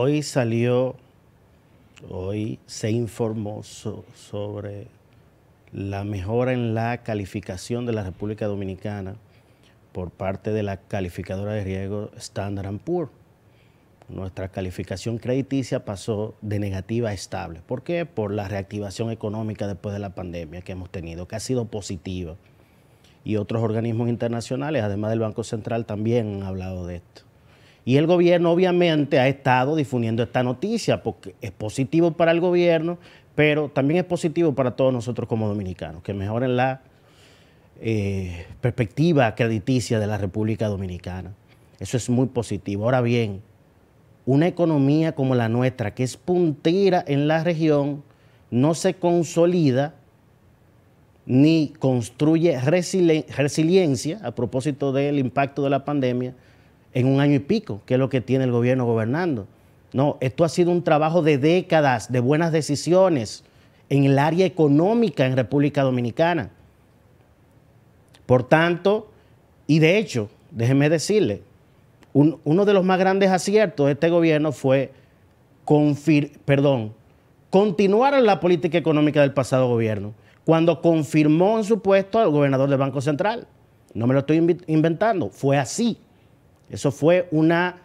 Hoy salió, hoy se informó sobre la mejora en la calificación de la República Dominicana por parte de la calificadora de riesgo Standard Poor's. Nuestra calificación crediticia pasó de negativa a estable. ¿Por qué? Por la reactivación económica después de la pandemia que hemos tenido, que ha sido positiva. Y otros organismos internacionales, además del Banco Central, también han hablado de esto. Y el gobierno obviamente ha estado difundiendo esta noticia porque es positivo para el gobierno, pero también es positivo para todos nosotros como dominicanos, que mejoren la eh, perspectiva crediticia de la República Dominicana. Eso es muy positivo. Ahora bien, una economía como la nuestra, que es puntera en la región, no se consolida ni construye resiliencia a propósito del impacto de la pandemia en un año y pico, que es lo que tiene el gobierno gobernando. No, esto ha sido un trabajo de décadas, de buenas decisiones en el área económica en República Dominicana. Por tanto, y de hecho, déjeme decirle, uno de los más grandes aciertos de este gobierno fue perdón, continuar la política económica del pasado gobierno cuando confirmó en su puesto al gobernador del Banco Central. No me lo estoy inventando, fue así. Eso fue una,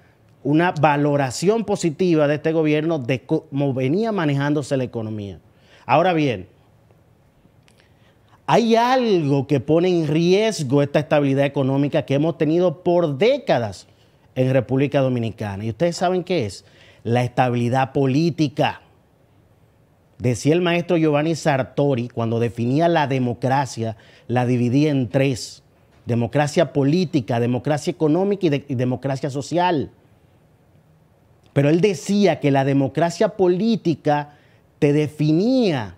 valoración positiva de este gobierno de cómo venía manejándose la economía. Ahora bien, hay algo que pone en riesgo esta estabilidad económica que hemos tenido por décadas en República Dominicana. Y ustedes saben qué es la estabilidad política. Decía el maestro Giovanni Sartori, cuando definía la democracia, la dividía en tres democracia política, democracia económica y, democracia social. Pero él decía que la democracia política te definía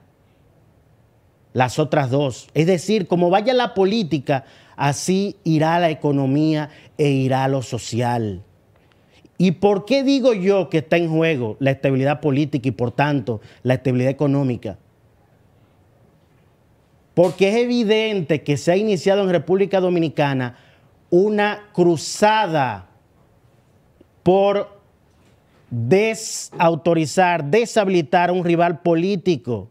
las otras dos. Es decir, como vaya la política, así irá la economía e irá lo social. ¿Y por qué digo yo que está en juego la estabilidad política y por tanto la estabilidad económica? porque es evidente que se ha iniciado en República Dominicana una cruzada por desautorizar, deshabilitar a un rival político.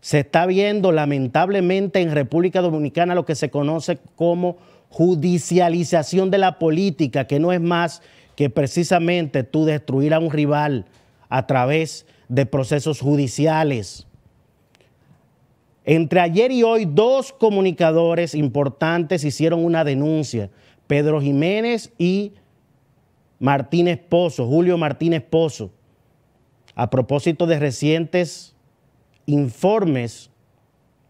Se está viendo lamentablemente en República Dominicana lo que se conoce como judicialización de la política, que no es más que precisamente tú destruir a un rival a través de procesos judiciales. Entre ayer y hoy, dos comunicadores importantes hicieron una denuncia, Pedro Jiménez y Martínez Pozo, Julio Martínez Pozo, a propósito de recientes informes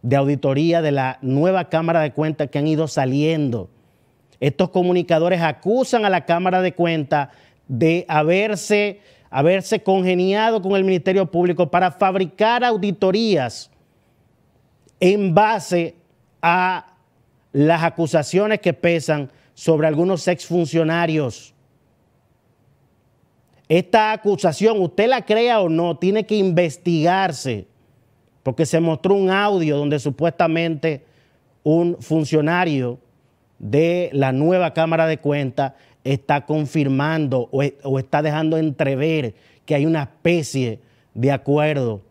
de auditoría de la nueva Cámara de Cuentas que han ido saliendo. Estos comunicadores acusan a la Cámara de Cuentas de haberse, haberse congeniado con el Ministerio Público para fabricar auditorías en base a las acusaciones que pesan sobre algunos exfuncionarios. Esta acusación, usted la crea o no, tiene que investigarse, porque se mostró un audio donde supuestamente un funcionario de la nueva Cámara de Cuentas está confirmando o, e, o está dejando entrever que hay una especie de acuerdo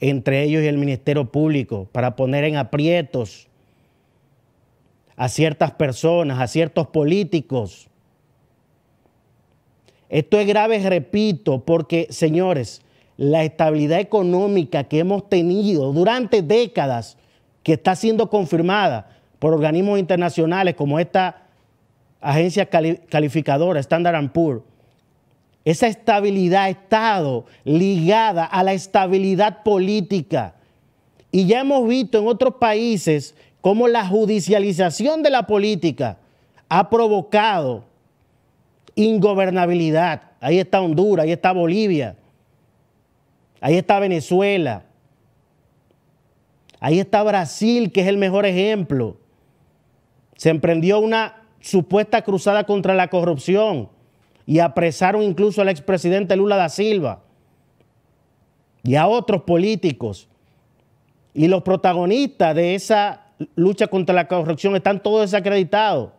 entre ellos y el Ministerio Público, para poner en aprietos a ciertas personas, a ciertos políticos. Esto es grave, repito, porque, señores, la estabilidad económica que hemos tenido durante décadas, que está siendo confirmada por organismos internacionales como esta agencia calificadora, Standard Poor's, esa estabilidad ha estado ligada a la estabilidad política. Y ya hemos visto en otros países cómo la judicialización de la política ha provocado ingobernabilidad. Ahí está Honduras, ahí está Bolivia, ahí está Venezuela, ahí está Brasil, que es el mejor ejemplo. Se emprendió una supuesta cruzada contra la corrupción y apresaron incluso al expresidente Lula da Silva y a otros políticos. Y los protagonistas de esa lucha contra la corrupción están todos desacreditados.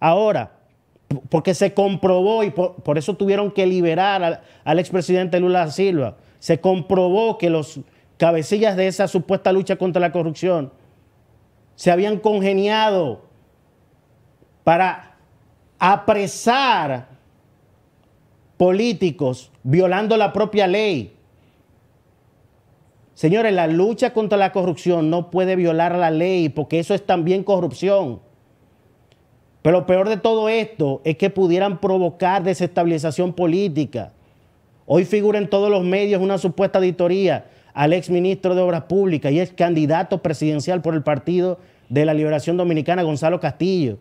Ahora, porque se comprobó y por, eso tuvieron que liberar al, al expresidente Lula da Silva, se comprobó que los cabecillas de esa supuesta lucha contra la corrupción se habían congeniado para apresar políticos violando la propia ley. Señores, la lucha contra la corrupción no puede violar la ley porque eso es también corrupción. Pero lo peor de todo esto es que pudieran provocar desestabilización política. Hoy figura en todos los medios una supuesta auditoría al ex ministro de Obras Públicas y ex candidato presidencial por el Partido de la Liberación Dominicana, Gonzalo Castillo.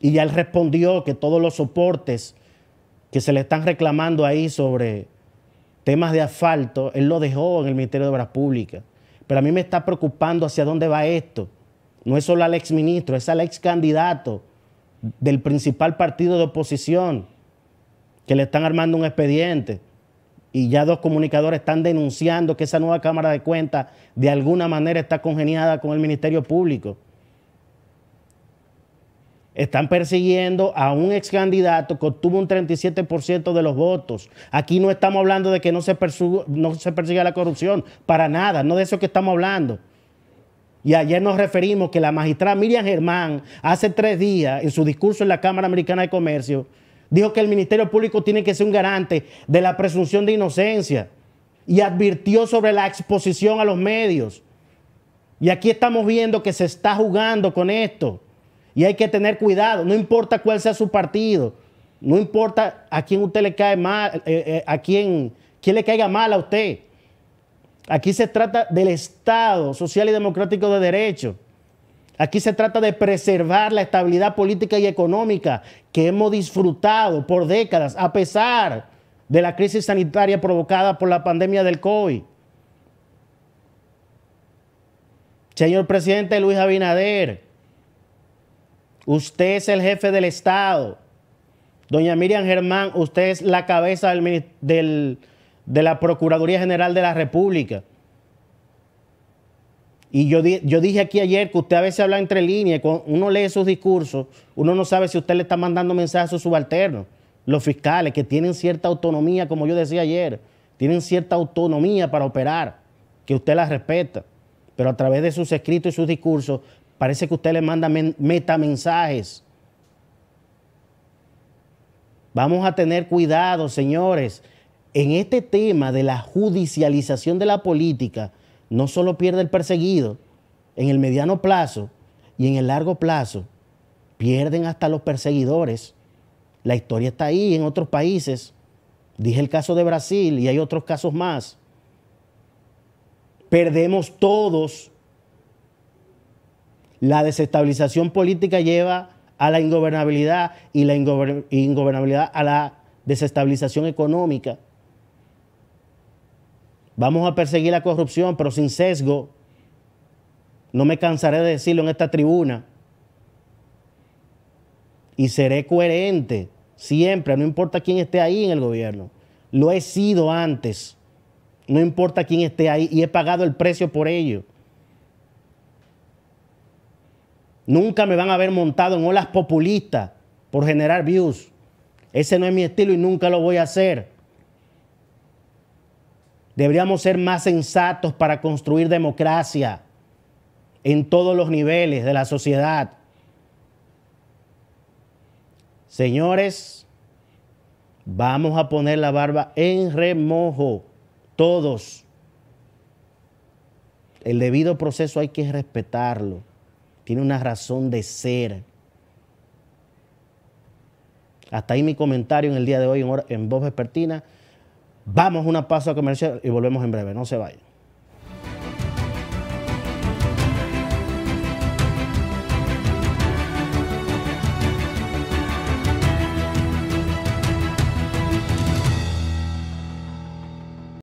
Y ya él respondió que todos los soportes que se le están reclamando ahí sobre temas de asfalto, él lo dejó en el Ministerio de Obras Públicas. Pero a mí me está preocupando hacia dónde va esto. No es solo al ex ministro, es al ex candidato del principal partido de oposición que le están armando un expediente. Y ya dos comunicadores están denunciando que esa nueva Cámara de Cuentas de alguna manera está congeniada con el Ministerio Público. Están persiguiendo a un ex candidato que obtuvo un 37% de los votos. Aquí no estamos hablando de que no se, no se persiga la corrupción, para nada, no de eso que estamos hablando. Y ayer nos referimos que la magistrada Miriam Germán, hace tres días, en su discurso en la Cámara Americana de Comercio, dijo que el Ministerio Público tiene que ser un garante de la presunción de inocencia y advirtió sobre la exposición a los medios. Y aquí estamos viendo que se está jugando con esto. Y hay que tener cuidado, no importa cuál sea su partido, no importa a quién usted le cae mal, eh, eh, a quién le caiga mal a usted. Aquí se trata del Estado social y democrático de derecho. Aquí se trata de preservar la estabilidad política y económica que hemos disfrutado por décadas, a pesar de la crisis sanitaria provocada por la pandemia del COVID. Señor presidente Luis Abinader, Usted es el jefe del Estado. Doña Miriam Germán, usted es la cabeza de la Procuraduría General de la República. Y yo, yo dije aquí ayer que usted a veces habla entre líneas, cuando uno lee sus discursos, uno no sabe si usted le está mandando mensajes a sus subalternos, los fiscales, que tienen cierta autonomía, como yo decía ayer, tienen cierta autonomía para operar, que usted la respeta, pero a través de sus escritos y sus discursos Parece que usted le manda metamensajes. Vamos a tener cuidado, señores. En este tema de la judicialización de la política, no solo pierde el perseguido en el mediano plazo y en el largo plazo, pierden hasta los perseguidores. La historia está ahí en otros países. Dije el caso de Brasil y hay otros casos más. Perdemos todos la desestabilización política lleva a la ingobernabilidad y la ingobernabilidad a la desestabilización económica. Vamos a perseguir la corrupción, pero sin sesgo. No me cansaré de decirlo en esta tribuna. Y seré coherente siempre, no importa quién esté ahí en el gobierno. Lo he sido antes. No importa quién esté ahí y he pagado el precio por ello. Nunca me van a ver montado en olas populistas por generar views. Ese no es mi estilo y nunca lo voy a hacer. Deberíamos ser más sensatos para construir democracia en todos los niveles de la sociedad. Señores, vamos a poner la barba en remojo, todos. El debido proceso hay que respetarlo tiene una razón de ser. Hasta ahí mi comentario en el día de hoy en, Voz Vespertina. Vamos a una a comercial y volvemos en breve. No se vayan.